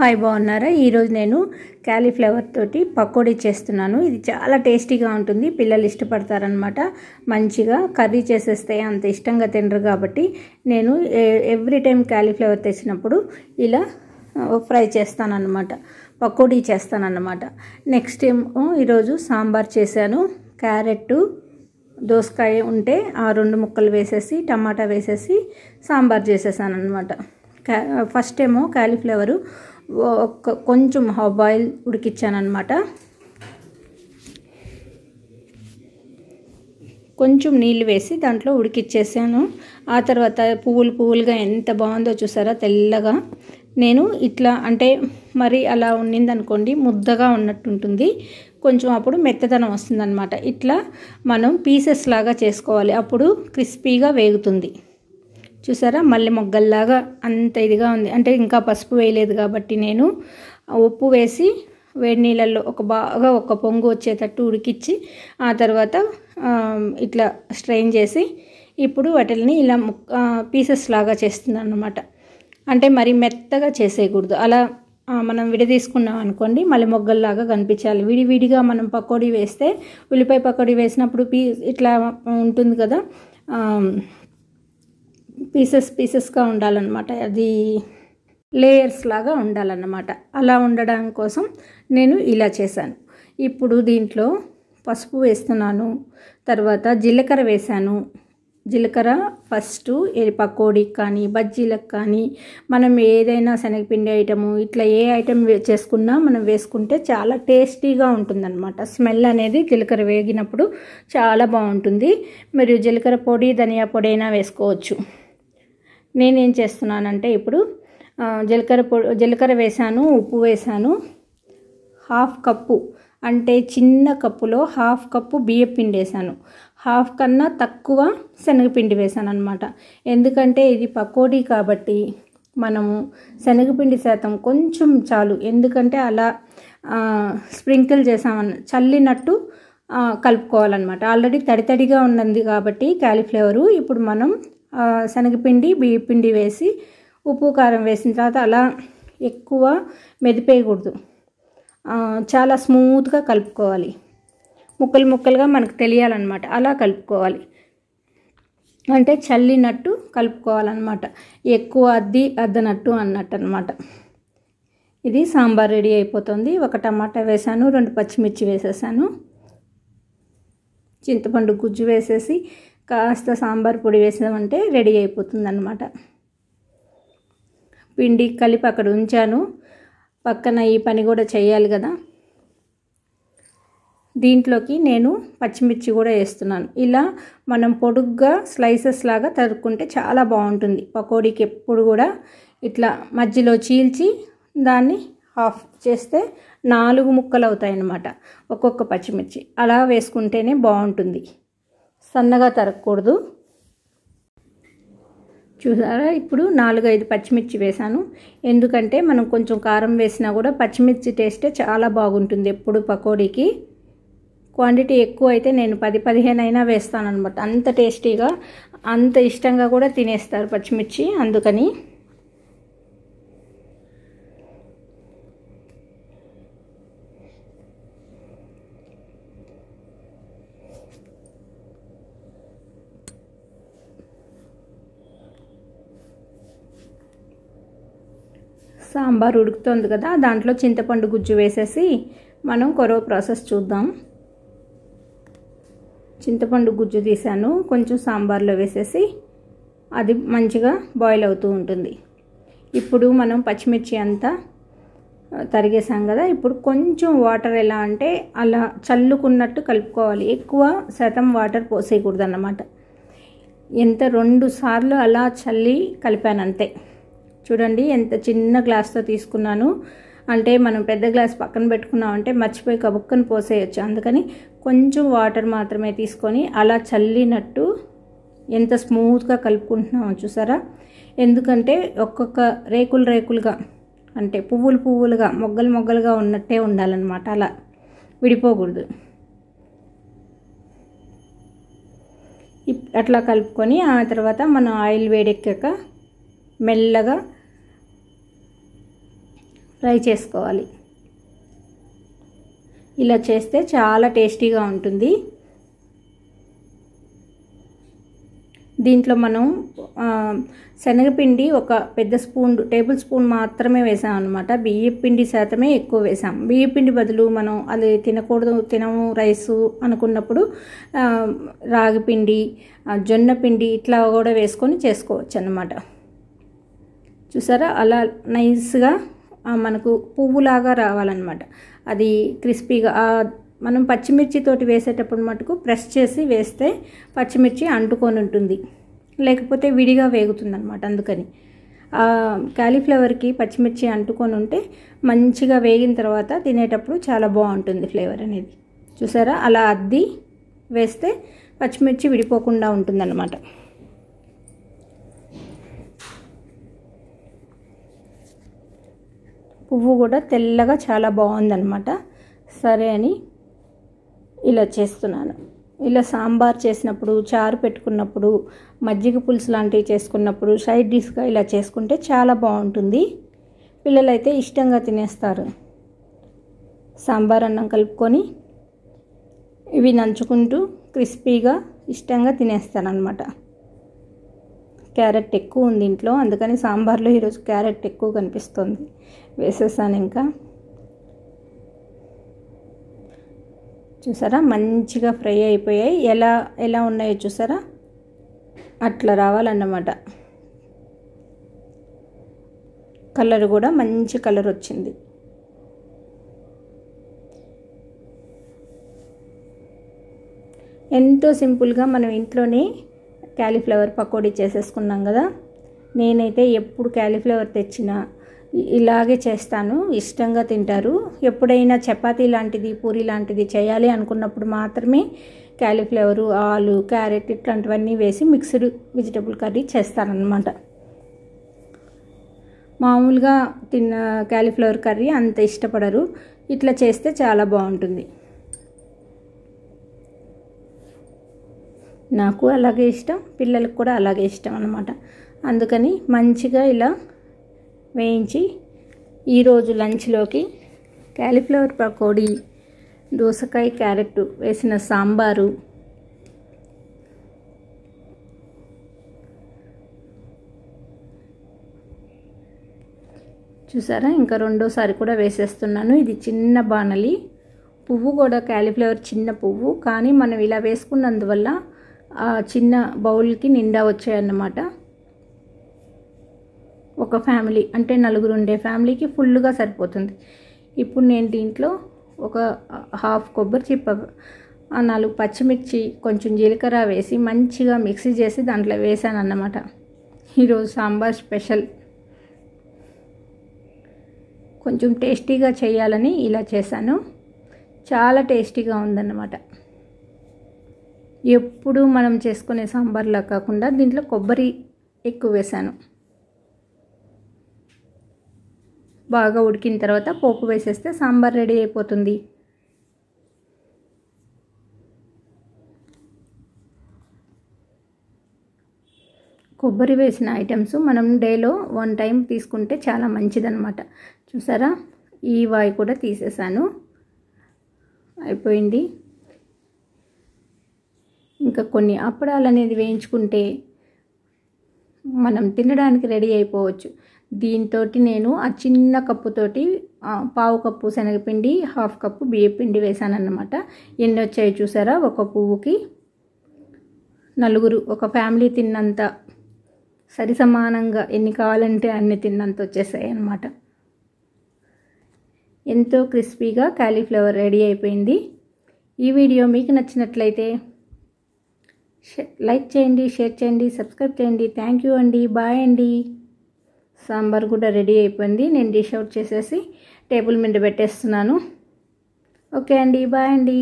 hi బాగున్నారా ఈరోజు నేను క్యాలీఫ్లవర్ తోటి పకోడీ చేస్తున్నాను ఇది చాలా టేస్టీగా ఉంటుంది పిల్లలు ఇష్టపడతారనమాట మంచిగా కర్రీ చేసేస్తే అంత ఇష్టంగా తినరు కాబట్టి నేను ఎవ్రీ టైం క్యాలీఫ్లవర్ తెచ్చినప్పుడు ఇలా ఫ్రై చేస్తానన్నమాట పకోడీ చేస్తానన్నమాట నెక్స్ట్ ఏమో ఈరోజు సాంబార్ చేశాను క్యారెట్ దోసకాయ ఉంటే ఆ రెండు ముక్కలు వేసేసి టమాటా వేసేసి సాంబార్ చేసేసాను అనమాట ఫస్ట్ ఏమో క్యాలీఫ్లవరు ఒక్క కొంచెం హాఫ్ బాయిల్ ఉడికిచ్చానమాట కొంచెం నీళ్ళు వేసి దాంట్లో ఉడికిచ్చేసాను ఆ తర్వాత పువ్వులు పువ్వులుగా ఎంత బాగుందో చూసారా తెల్లగా నేను ఇట్లా అంటే మరి అలా ఉండిందనుకోండి ముద్దగా ఉన్నట్టుంటుంది కొంచెం అప్పుడు మెత్తదనం వస్తుందన్నమాట ఇట్లా మనం పీసెస్ లాగా చేసుకోవాలి అప్పుడు క్రిస్పీగా వేగుతుంది చూసారా మళ్ళీ మొగ్గల్లాగా అంత ఇదిగా ఉంది అంటే ఇంకా పసుపు వేయలేదు కాబట్టి నేను ఉప్పు వేసి వేడి నీళ్ళల్లో ఒక బాగా ఒక పొంగు వచ్చేటట్టు ఉడికిచ్చి ఆ తర్వాత ఇట్లా స్ట్రెయిన్ చేసి ఇప్పుడు వాటిని ఇలా పీసెస్ లాగా చేస్తున్నాను అనమాట అంటే మరి మెత్తగా చేసేయకూడదు అలా మనం విడదీసుకున్నాం అనుకోండి మళ్ళీ మొగ్గల్లాగా కనిపించాలి విడివిడిగా మనం పకోడీ వేస్తే ఉల్లిపాయ పకోడీ వేసినప్పుడు పీ ఇట్లా ఉంటుంది కదా పీసెస్ పీసెస్గా ఉండాలన్నమాట అది లేయర్స్ లాగా ఉండాలన్నమాట అలా ఉండడం కోసం నేను ఇలా చేశాను ఇప్పుడు దీంట్లో పసుపు వేస్తున్నాను తర్వాత జీలకర్ర వేశాను జీలకర్ర ఫస్ట్ పకోడీకి కానీ బజ్జీలకు కానీ మనం ఏదైనా శనగపిండి ఐటము ఇట్లా ఏ ఐటెం చేసుకున్నా మనం వేసుకుంటే చాలా టేస్టీగా ఉంటుందన్నమాట స్మెల్ అనేది జీలకర్ర వేగినప్పుడు చాలా బాగుంటుంది మరియు జీలకర్ర పొడి ధనియా పొడి అయినా వేసుకోవచ్చు నేనేం చేస్తున్నానంటే ఇప్పుడు జీలకర్ర పొడి జీలకర్ర వేసాను ఉప్పు వేసాను హాఫ్ కప్పు అంటే చిన్న కప్పులో హాఫ్ కప్పు బియ్యం పిండి వేసాను హాఫ్ కన్నా తక్కువ శనగపిండి వేసాను అనమాట ఎందుకంటే ఇది పకోడీ కాబట్టి మనము శనగపిండి శాతం కొంచెం చాలు ఎందుకంటే అలా స్ప్రింకిల్ చేసామని చల్లినట్టు కలుపుకోవాలన్నమాట ఆల్రెడీ తడి తడిగా ఉన్నది కాబట్టి క్యాలీఫ్లేవరు ఇప్పుడు మనం శనగపిండి పిండి వేసి ఉప్పు కారం వేసిన తర్వాత అలా ఎక్కువ మెదిపేయకూడదు చాలా స్మూత్గా కలుపుకోవాలి ముక్కలు ముక్కలుగా మనకు తెలియాలన్నమాట అలా కలుపుకోవాలి అంటే చల్లినట్టు కలుపుకోవాలన్నమాట ఎక్కువ అద్ది అద్దనట్టు అన్నట్టు అనమాట ఇది సాంబార్ రెడీ అయిపోతుంది ఒక టమాటా వేసాను రెండు పచ్చిమిర్చి వేసేసాను చింతపండు గుజ్జు వేసేసి కాస్త సాంబార్ పొడి వేసామంటే రెడీ అయిపోతుంది అనమాట పిండి కలిపి అక్కడ ఉంచాను పక్కన ఈ పని కూడా చేయాలి కదా దీంట్లోకి నేను పచ్చిమిర్చి కూడా వేస్తున్నాను ఇలా మనం పొడుగ్గా స్లైసెస్ లాగా తరుక్కుంటే చాలా బాగుంటుంది పకోడీకి ఎప్పుడు కూడా ఇట్లా మధ్యలో చీల్చి దాన్ని హాఫ్ చేస్తే నాలుగు ముక్కలు అవుతాయి అన్నమాట ఒక్కొక్క పచ్చిమిర్చి అలా వేసుకుంటేనే బాగుంటుంది సన్నగా తరగకూడదు చూసారా ఇప్పుడు నాలుగైదు పచ్చిమిర్చి వేశాను ఎందుకంటే మనం కొంచెం కారం వేసినా కూడా పచ్చిమిర్చి టేస్టే చాలా బాగుంటుంది ఎప్పుడు పకోడీకి క్వాంటిటీ ఎక్కువ అయితే నేను పది పదిహేను అయినా వేస్తాను అనమాట అంత టేస్టీగా అంత ఇష్టంగా కూడా తినేస్తారు పచ్చిమిర్చి అందుకని సాంబార్ ఉడుకుతుంది కదా దాంట్లో చింతపండు గుజ్జు వేసేసి మనం కొరవ ప్రాసెస్ చూద్దాం చింతపండు గుజ్జు తీసాను కొంచెం సాంబార్లో వేసేసి అది మంచిగా బాయిల్ అవుతూ ఉంటుంది ఇప్పుడు మనం పచ్చిమిర్చి అంతా తరిగేసాం కదా ఇప్పుడు కొంచెం వాటర్ ఎలా అంటే అలా చల్లుకున్నట్టు కలుపుకోవాలి ఎక్కువ శాతం వాటర్ పోసేయకూడదు అన్నమాట ఎంత రెండు సార్లు అలా చల్లి కలిపాను అంతే చూడండి ఎంత చిన్న గ్లాస్తో తీసుకున్నాను అంటే మనం పెద్ద గ్లాస్ పక్కన పెట్టుకున్నామంటే మర్చిపోయి కబుక్కను పోసేయచ్చు అందుకని కొంచెం వాటర్ మాత్రమే తీసుకొని అలా చల్లినట్టు ఎంత స్మూత్గా కలుపుకుంటున్నామో చూసారా ఎందుకంటే ఒక్కొక్క రేకులు రేకులుగా అంటే పువ్వులు పువ్వులుగా మొగ్గలు మొగ్గలుగా ఉన్నట్టే ఉండాలన్నమాట అలా విడిపోకూడదు అట్లా కలుపుకొని ఆ తర్వాత మనం ఆయిల్ వేడెక్కాక మెల్లగా ఫ్రై చేసుకోవాలి ఇలా చేస్తే చాలా టేస్టీగా ఉంటుంది దీంట్లో మనం శనగపిండి ఒక పెద్ద స్పూన్ టేబుల్ స్పూన్ మాత్రమే వేసాం అనమాట బియ్యపిండి శాతమే ఎక్కువ వేసాం బియ్యపిండి బదులు మనం అది తినకూడదు తినము రైసు అనుకున్నప్పుడు రాగిపిండి జొన్న పిండి ఇట్లా కూడా వేసుకొని చేసుకోవచ్చు అనమాట చూసారా అలా నైస్గా మనకు పువ్వులాగా రావాలన్నమాట అది క్రిస్పీగా మనం పచ్చిమిర్చితోటి వేసేటప్పుడు మటుకు ప్రెస్ చేసి వేస్తే పచ్చిమిర్చి అంటుకొని ఉంటుంది లేకపోతే విడిగా వేగుతుంది అనమాట అందుకని కాలీఫ్లవర్కి పచ్చిమిర్చి అంటుకొని ఉంటే మంచిగా వేగిన తర్వాత తినేటప్పుడు చాలా బాగుంటుంది ఫ్లేవర్ అనేది చూసారా అలా అద్ది వేస్తే పచ్చిమిర్చి విడిపోకుండా ఉంటుందన్నమాట పువ్వు కూడా తెల్లగా చాలా బాగుందనమాట సరే అని ఇలా చేస్తున్నాను ఇలా సాంబార్ చేసినప్పుడు చారు పెట్టుకున్నప్పుడు మజ్జిగ పులుసు లాంటివి చేసుకున్నప్పుడు సైడ్ డిష్గా ఇలా చేసుకుంటే చాలా బాగుంటుంది పిల్లలైతే ఇష్టంగా తినేస్తారు సాంబార్ అన్నం కలుపుకొని ఇవి నంచుకుంటూ క్రిస్పీగా ఇష్టంగా తినేస్తానమాట క్యారెట్ ఎక్కువ ఉంది ఇంట్లో అందుకని సాంబార్లో ఈరోజు క్యారెట్ ఎక్కువ కనిపిస్తుంది వేసేసాను ఇంకా చూసారా మంచిగా ఫ్రై అయిపోయాయి ఎలా ఎలా ఉన్నాయో చూసారా అట్లా రావాలన్నమాట కలర్ కూడా మంచి కలర్ వచ్చింది ఎంతో సింపుల్గా మనం ఇంట్లోనే క్యాలీఫ్లవర్ పకోడీ చేసేసుకున్నాం కదా నేనైతే ఎప్పుడు క్యాలీఫ్లవర్ తెచ్చినా ఇలాగే చేస్తాను ఇష్టంగా తింటారు ఎప్పుడైనా చపాతీ లాంటిది పూరి లాంటిది చేయాలి అనుకున్నప్పుడు మాత్రమే క్యాలీఫ్లవరు ఆలు క్యారెట్ ఇట్లాంటివన్నీ వేసి మిక్స్డ్ వెజిటబుల్ కర్రీ చేస్తారనమాట మామూలుగా తిన్న క్యాలీఫ్లవర్ కర్రీ అంత ఇష్టపడరు ఇట్లా చేస్తే చాలా బాగుంటుంది నాకు అలాగే ఇష్టం పిల్లలకు కూడా అలాగే ఇష్టం అనమాట అందుకని మంచిగా ఇలా వేయించి ఈరోజు లంచ్లోకి క్యాలీఫ్లవర్ పకోడీ దోసకాయ క్యారెట్ వేసిన సాంబారు చూసారా ఇంకా రెండోసారి కూడా వేసేస్తున్నాను ఇది చిన్న బాణలి పువ్వు కూడా క్యాలీఫ్లవర్ చిన్న పువ్వు కానీ మనం ఇలా వేసుకున్నందువల్ల ఆ చిన్న బౌల్కి నిండా వచ్చాయన్నమాట ఒక ఫ్యామిలీ అంటే నలుగురు ఉండే ఫ్యామిలీకి ఫుల్గా సరిపోతుంది ఇప్పుడు నేను దీంట్లో ఒక హాఫ్ కొబ్బరి చిప్ప నాలుగు పచ్చిమిర్చి కొంచెం జీలకర్ర వేసి మంచిగా మిక్సీ చేసి దాంట్లో వేసాను అన్నమాట ఈరోజు సాంబార్ స్పెషల్ కొంచెం టేస్టీగా చేయాలని ఇలా చేశాను చాలా టేస్టీగా ఉందన్నమాట ఎప్పుడు మనం చేసుకునే సాంబార్లా కాకుండా దీంట్లో కొబ్బరి ఎక్కువ వేసాను బాగా ఉడికిన తర్వాత పోపు వేసేస్తే సాంబార్ రెడీ అయిపోతుంది కొబ్బరి వేసిన ఐటమ్స్ మనం డేలో వన్ టైం తీసుకుంటే చాలా మంచిదన్నమాట చూసారా ఈ వాయి కూడా తీసేసాను అయిపోయింది ఇంకా కొన్ని అప్పడాలు అనేది వేయించుకుంటే మనం తినడానికి రెడీ అయిపోవచ్చు దీంతో నేను ఆ చిన్న కప్పుతోటి పావు కప్పు శనగపిండి హాఫ్ కప్పు బియ్యపిండి అన్నమాట ఎన్ని వచ్చాయో చూసారా ఒక పువ్వుకి నలుగురు ఒక ఫ్యామిలీ తిన్నంత సరి సమానంగా ఎన్ని కావాలంటే అన్ని తిన్నంత వచ్చేసాయి అన్నమాట ఎంతో క్రిస్పీగా కాలీఫ్లవర్ రెడీ అయిపోయింది ఈ వీడియో మీకు నచ్చినట్లయితే లైక్ చేయండి షేర్ చేయండి సబ్స్క్రైబ్ చేయండి థ్యాంక్ యూ అండి బాయ్ అండి సాంబార్ కూడా రెడీ అయిపోయింది నేను డిష్ అవుట్ చేసేసి టేబుల్ మీద పెట్టేస్తున్నాను ఓకే అండి బాయ్ అండి